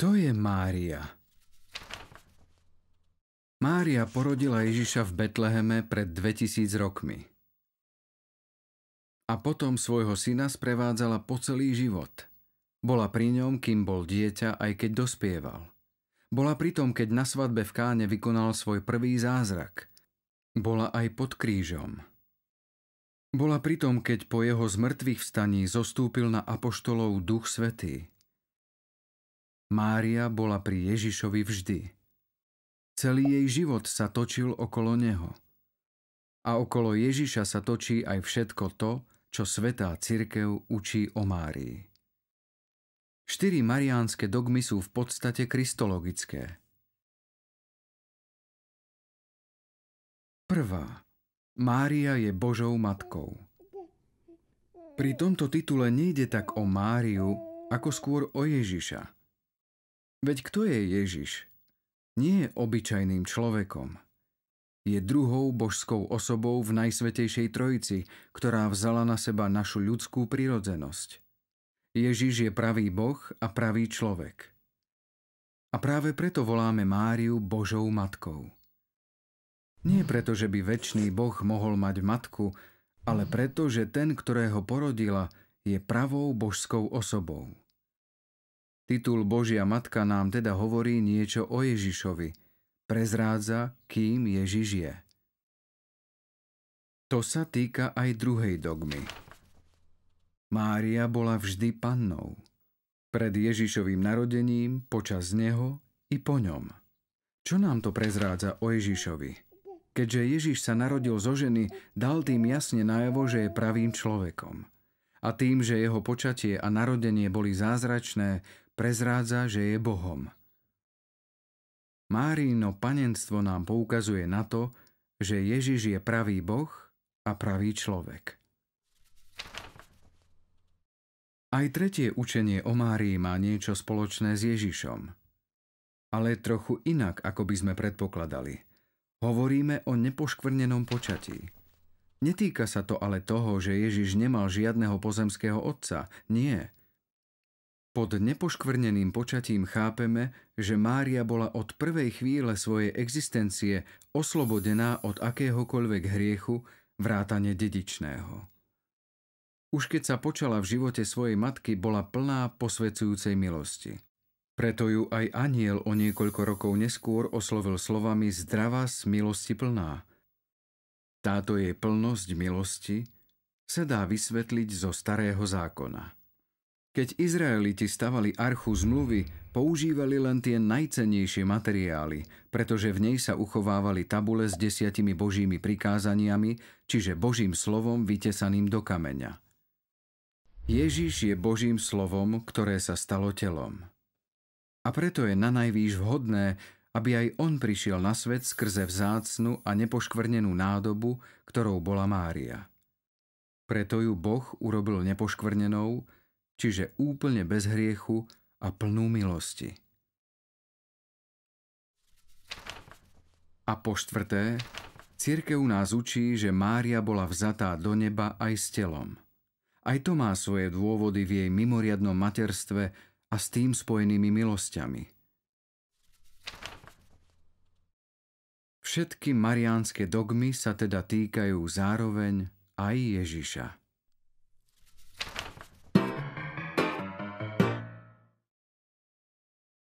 Kto je Mária? Mária porodila Ježiša v Betleheme pred 2000 rokmi. A potom svojho syna sprevádzala po celý život. Bola pri ňom, kým bol dieťa, aj keď dospieval. Bola pri tom, keď na svadbe v Káne vykonal svoj prvý zázrak. Bola aj pod krížom. Bola pri tom, keď po jeho zmrtvých vstaní zostúpil na apoštolov Duch Svetý. Mária bola pri Ježišovi vždy. Celý jej život sa točil okolo neho. A okolo Ježiša sa točí aj všetko to, čo svetá cirkev učí o Márii. Štyri mariánske dogmy sú v podstate kristologické. Prvá. Mária je Božou matkou. Pri tomto titule nejde tak o Máriu, ako skôr o Ježiša – Veď kto je Ježiš? Nie je obyčajným človekom. Je druhou božskou osobou v Najsvetejšej Trojici, ktorá vzala na seba našu ľudskú prirodzenosť. Ježiš je pravý Boh a pravý človek. A práve preto voláme Máriu Božou matkou. Nie preto, že by väčší Boh mohol mať matku, ale preto, že ten, ktorého porodila, je pravou božskou osobou. Titul Božia Matka nám teda hovorí niečo o Ježišovi. Prezrádza, kým Ježiš je. To sa týka aj druhej dogmy. Mária bola vždy pannou. Pred Ježišovým narodením, počas neho i po ňom. Čo nám to prezrádza o Ježišovi? Keďže Ježiš sa narodil zo ženy, dal tým jasne najavo, že je pravým človekom. A tým, že jeho počatie a narodenie boli zázračné, prezrádza, že je Bohom. Márino panenstvo nám poukazuje na to, že Ježiš je pravý Boh a pravý človek. Aj tretie učenie o Márii má niečo spoločné s Ježišom. Ale trochu inak, ako by sme predpokladali. Hovoríme o nepoškvrnenom počatí. Netýka sa to ale toho, že Ježiš nemal žiadneho pozemského otca. Nie. Pod nepoškvrneným počatím chápeme, že Mária bola od prvej chvíle svojej existencie oslobodená od akéhokoľvek hriechu, vrátane dedičného. Už keď sa počala v živote svojej matky, bola plná posvecujúcej milosti. Preto ju aj aniel o niekoľko rokov neskôr oslovil slovami zdravá z milosti plná. Táto jej plnosť milosti sa dá vysvetliť zo starého zákona – keď Izraeliti stavali archu zmluvy, používali len tie najcennejšie materiály, pretože v nej sa uchovávali tabule s desiatimi božími prikázaniami, čiže božím slovom vytesaným do kameňa. Ježiš je božím slovom, ktoré sa stalo telom. A preto je na najvýš vhodné, aby aj on prišiel na svet skrze vzácnu a nepoškvrnenú nádobu, ktorou bola Mária. Preto ju Boh urobil nepoškvrnenou, čiže úplne bez hriechu a plnú milosti. A po štvrté, církev nás učí, že Mária bola vzatá do neba aj s telom. Aj to má svoje dôvody v jej mimoriadnom materstve a s tým spojenými milosťami. Všetky mariánske dogmy sa teda týkajú zároveň aj Ježiša.